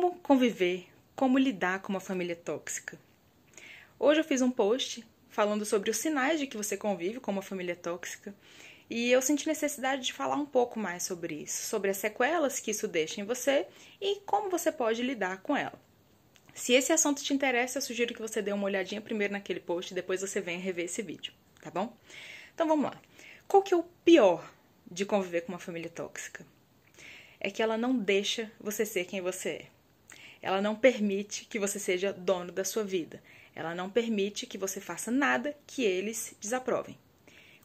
Como conviver? Como lidar com uma família tóxica? Hoje eu fiz um post falando sobre os sinais de que você convive com uma família tóxica e eu senti necessidade de falar um pouco mais sobre isso, sobre as sequelas que isso deixa em você e como você pode lidar com ela. Se esse assunto te interessa, eu sugiro que você dê uma olhadinha primeiro naquele post e depois você venha rever esse vídeo, tá bom? Então vamos lá. Qual que é o pior de conviver com uma família tóxica? É que ela não deixa você ser quem você é. Ela não permite que você seja dono da sua vida. Ela não permite que você faça nada que eles desaprovem.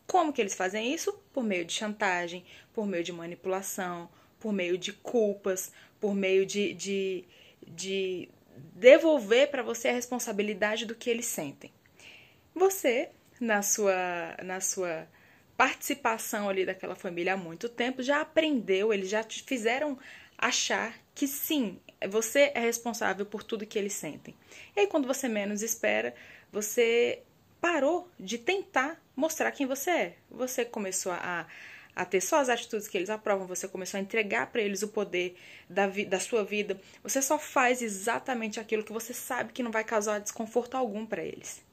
Como que eles fazem isso? Por meio de chantagem, por meio de manipulação, por meio de culpas, por meio de, de, de devolver para você a responsabilidade do que eles sentem. Você, na sua, na sua participação ali daquela família há muito tempo, já aprendeu, eles já te fizeram achar que sim, você é responsável por tudo que eles sentem. E aí, quando você menos espera, você parou de tentar mostrar quem você é. Você começou a, a ter só as atitudes que eles aprovam, você começou a entregar para eles o poder da, da sua vida. Você só faz exatamente aquilo que você sabe que não vai causar desconforto algum para eles.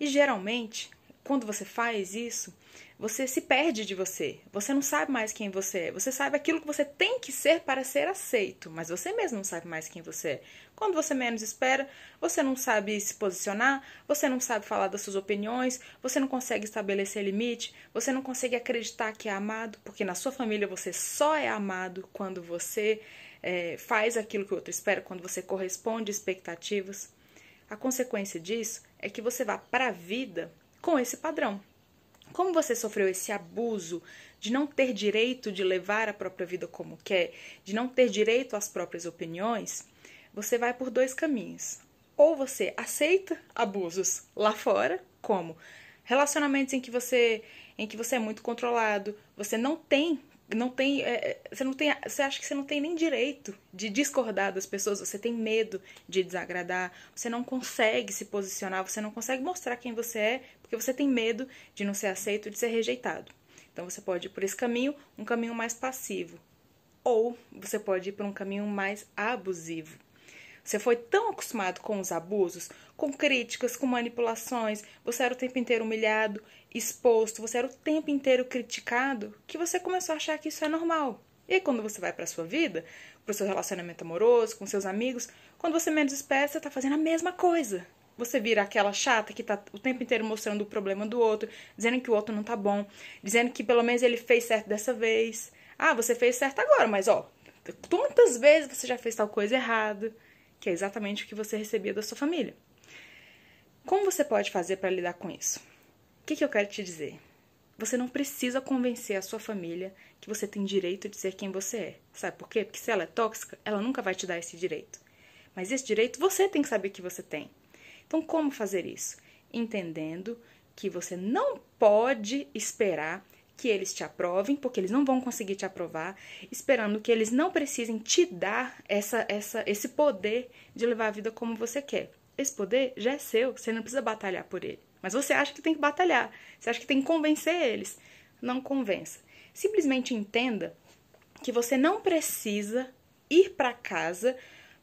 E geralmente, quando você faz isso, você se perde de você. Você não sabe mais quem você é. Você sabe aquilo que você tem que ser para ser aceito, mas você mesmo não sabe mais quem você é. Quando você menos espera, você não sabe se posicionar, você não sabe falar das suas opiniões, você não consegue estabelecer limite, você não consegue acreditar que é amado, porque na sua família você só é amado quando você é, faz aquilo que o outro espera, quando você corresponde expectativas. A consequência disso é que você vá para a vida com esse padrão. Como você sofreu esse abuso de não ter direito de levar a própria vida como quer, de não ter direito às próprias opiniões, você vai por dois caminhos. Ou você aceita abusos lá fora, como relacionamentos em que você em que você é muito controlado, você não tem não tem, é, é, você não tem, você acha que você não tem nem direito de discordar das pessoas, você tem medo de desagradar, você não consegue se posicionar, você não consegue mostrar quem você é, porque você tem medo de não ser aceito, de ser rejeitado. Então você pode ir por esse caminho, um caminho mais passivo, ou você pode ir por um caminho mais abusivo. Você foi tão acostumado com os abusos, com críticas, com manipulações, você era o tempo inteiro humilhado, exposto, você era o tempo inteiro criticado, que você começou a achar que isso é normal. E aí, quando você vai para sua vida, para o seu relacionamento amoroso, com seus amigos, quando você menos espera, você está fazendo a mesma coisa. Você vira aquela chata que está o tempo inteiro mostrando o problema do outro, dizendo que o outro não tá bom, dizendo que pelo menos ele fez certo dessa vez. Ah, você fez certo agora, mas ó, quantas vezes você já fez tal coisa errada? que é exatamente o que você recebia da sua família. Como você pode fazer para lidar com isso? O que, que eu quero te dizer? Você não precisa convencer a sua família que você tem direito de ser quem você é. Sabe por quê? Porque se ela é tóxica, ela nunca vai te dar esse direito. Mas esse direito você tem que saber que você tem. Então, como fazer isso? Entendendo que você não pode esperar que eles te aprovem, porque eles não vão conseguir te aprovar, esperando que eles não precisem te dar essa, essa, esse poder de levar a vida como você quer. Esse poder já é seu, você não precisa batalhar por ele. Mas você acha que tem que batalhar, você acha que tem que convencer eles. Não convença. Simplesmente entenda que você não precisa ir para casa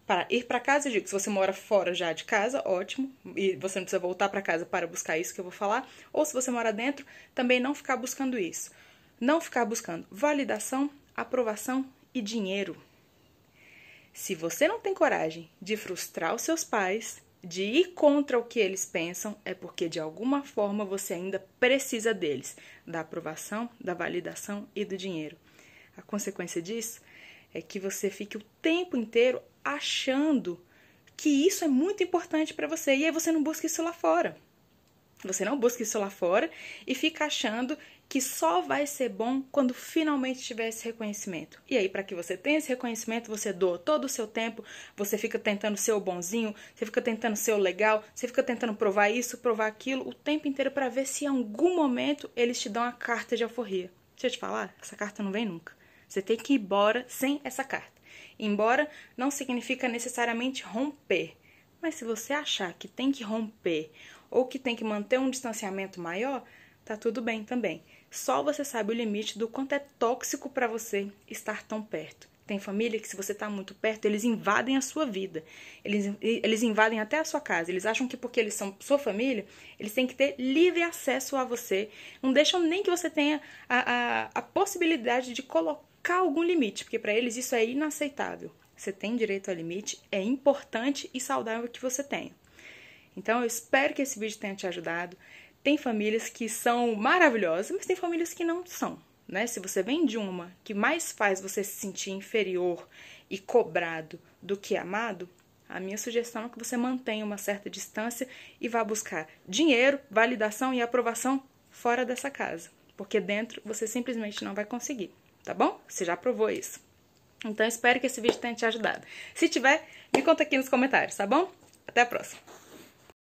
para ir para casa, eu digo, se você mora fora já de casa, ótimo, e você não precisa voltar para casa para buscar isso que eu vou falar, ou se você mora dentro, também não ficar buscando isso. Não ficar buscando validação, aprovação e dinheiro. Se você não tem coragem de frustrar os seus pais, de ir contra o que eles pensam, é porque de alguma forma você ainda precisa deles, da aprovação, da validação e do dinheiro. A consequência disso é que você fique o tempo inteiro achando que isso é muito importante para você e aí você não busca isso lá fora. Você não busca isso lá fora e fica achando que só vai ser bom quando finalmente tiver esse reconhecimento. E aí, para que você tenha esse reconhecimento, você doa todo o seu tempo, você fica tentando ser o bonzinho, você fica tentando ser o legal, você fica tentando provar isso, provar aquilo o tempo inteiro para ver se em algum momento eles te dão a carta de alforria. Deixa eu te falar, essa carta não vem nunca. Você tem que ir embora sem essa carta. Embora não significa necessariamente romper, mas se você achar que tem que romper ou que tem que manter um distanciamento maior, tá tudo bem também. Só você sabe o limite do quanto é tóxico para você estar tão perto. Tem família que, se você está muito perto, eles invadem a sua vida. Eles, eles invadem até a sua casa. Eles acham que, porque eles são sua família, eles têm que ter livre acesso a você. Não deixam nem que você tenha a, a, a possibilidade de colocar colocar algum limite, porque para eles isso é inaceitável. Você tem direito a limite, é importante e saudável que você tenha. Então eu espero que esse vídeo tenha te ajudado. Tem famílias que são maravilhosas, mas tem famílias que não são. Né? Se você vem de uma que mais faz você se sentir inferior e cobrado do que amado, a minha sugestão é que você mantenha uma certa distância e vá buscar dinheiro, validação e aprovação fora dessa casa, porque dentro você simplesmente não vai conseguir tá bom? Você já provou isso. Então, espero que esse vídeo tenha te ajudado. Se tiver, me conta aqui nos comentários, tá bom? Até a próxima!